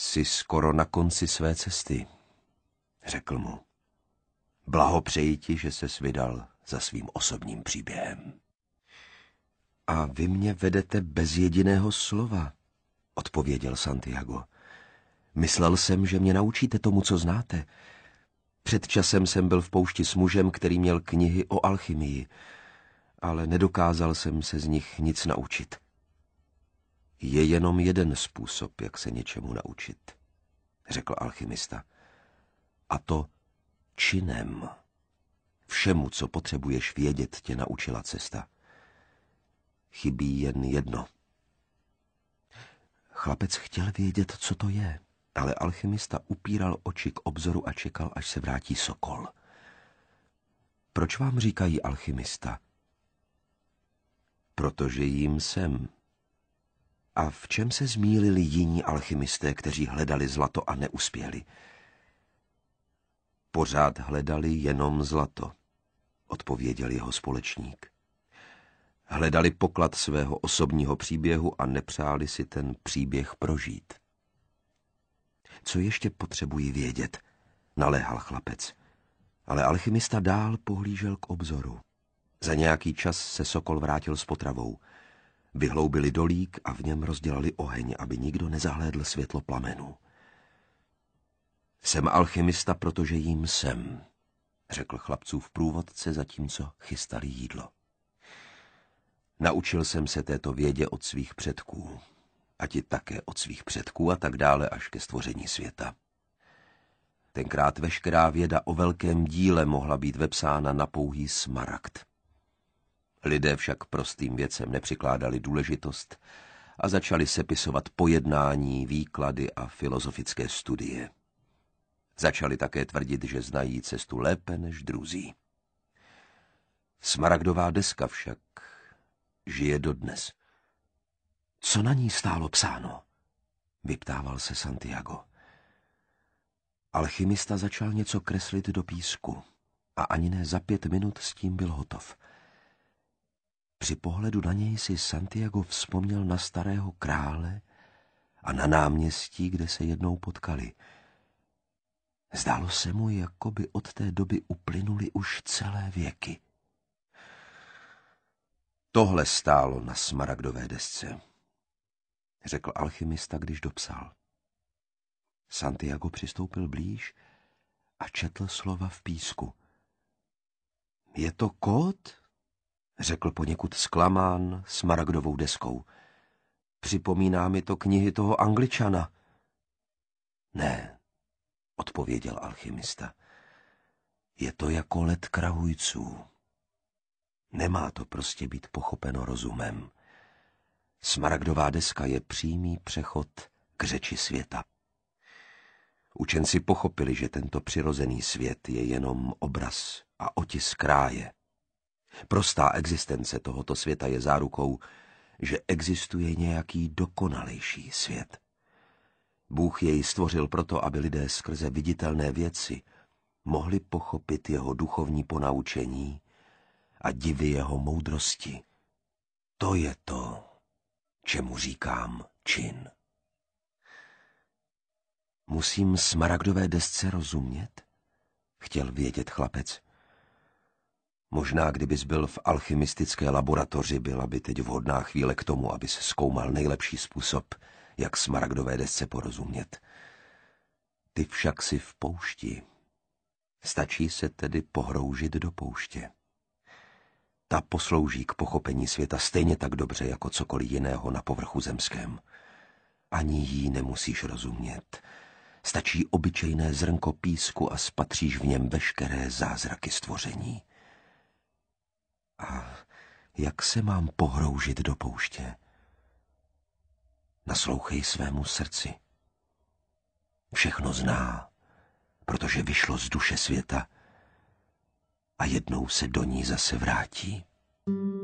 Jsi skoro na konci své cesty, řekl mu. Blahopřeji ti, že se vydal za svým osobním příběhem. A vy mě vedete bez jediného slova, odpověděl Santiago. Myslel jsem, že mě naučíte tomu, co znáte. Před časem jsem byl v poušti s mužem, který měl knihy o alchymii, ale nedokázal jsem se z nich nic naučit. Je jenom jeden způsob, jak se něčemu naučit, řekl alchymista. A to činem. Všemu, co potřebuješ vědět, tě naučila cesta. Chybí jen jedno. Chlapec chtěl vědět, co to je, ale alchymista upíral oči k obzoru a čekal, až se vrátí sokol. Proč vám říkají alchymista? Protože jím jsem, a v čem se zmílili jiní alchymisté, kteří hledali zlato a neuspěli? Pořád hledali jenom zlato, odpověděl jeho společník. Hledali poklad svého osobního příběhu a nepřáli si ten příběh prožít. Co ještě potřebuji vědět? Naléhal chlapec. Ale alchymista dál pohlížel k obzoru. Za nějaký čas se Sokol vrátil s potravou – Vyhloubili dolík a v něm rozdělali oheň, aby nikdo nezahlédl světlo plamenů. Jsem alchymista, protože jím jsem, řekl chlapcův průvodce, zatímco chystali jídlo. Naučil jsem se této vědě od svých předků, a ti také od svých předků a tak dále až ke stvoření světa. Tenkrát veškerá věda o velkém díle mohla být vepsána na pouhý smaragd. Lidé však prostým věcem nepřikládali důležitost a začali sepisovat pojednání, výklady a filozofické studie. Začali také tvrdit, že znají cestu lépe než druzí. Smaragdová deska však žije dodnes. Co na ní stálo psáno? Vyptával se Santiago. Alchymista začal něco kreslit do písku a ani ne za pět minut s tím byl hotov – při pohledu na něj si Santiago vzpomněl na starého krále a na náměstí, kde se jednou potkali. Zdálo se mu, jako by od té doby uplynuly už celé věky. Tohle stálo na smaragdové desce, řekl alchymista, když dopsal. Santiago přistoupil blíž a četl slova v písku. Je to kód? řekl poněkud zklamán smaragdovou deskou. Připomíná mi to knihy toho angličana. Ne, odpověděl alchymista. Je to jako let krahujců. Nemá to prostě být pochopeno rozumem. Smaragdová deska je přímý přechod k řeči světa. Učenci pochopili, že tento přirozený svět je jenom obraz a otisk kráje. Prostá existence tohoto světa je zárukou, že existuje nějaký dokonalejší svět. Bůh jej stvořil proto, aby lidé skrze viditelné věci mohli pochopit jeho duchovní ponaučení a divy jeho moudrosti. To je to, čemu říkám čin. Musím smaragdové desce rozumět? Chtěl vědět chlapec. Možná kdybys byl v alchymistické laboratoři, byla by teď vhodná chvíle k tomu, abys zkoumal nejlepší způsob, jak smaragdové desce porozumět. Ty však si v poušti. Stačí se tedy pohroužit do pouště. Ta poslouží k pochopení světa stejně tak dobře jako cokoliv jiného na povrchu zemském. Ani jí nemusíš rozumět. Stačí obyčejné zrnko písku a spatříš v něm veškeré zázraky stvoření. A jak se mám pohroužit do pouště? Naslouchej svému srdci. Všechno zná, protože vyšlo z duše světa a jednou se do ní zase vrátí. thank you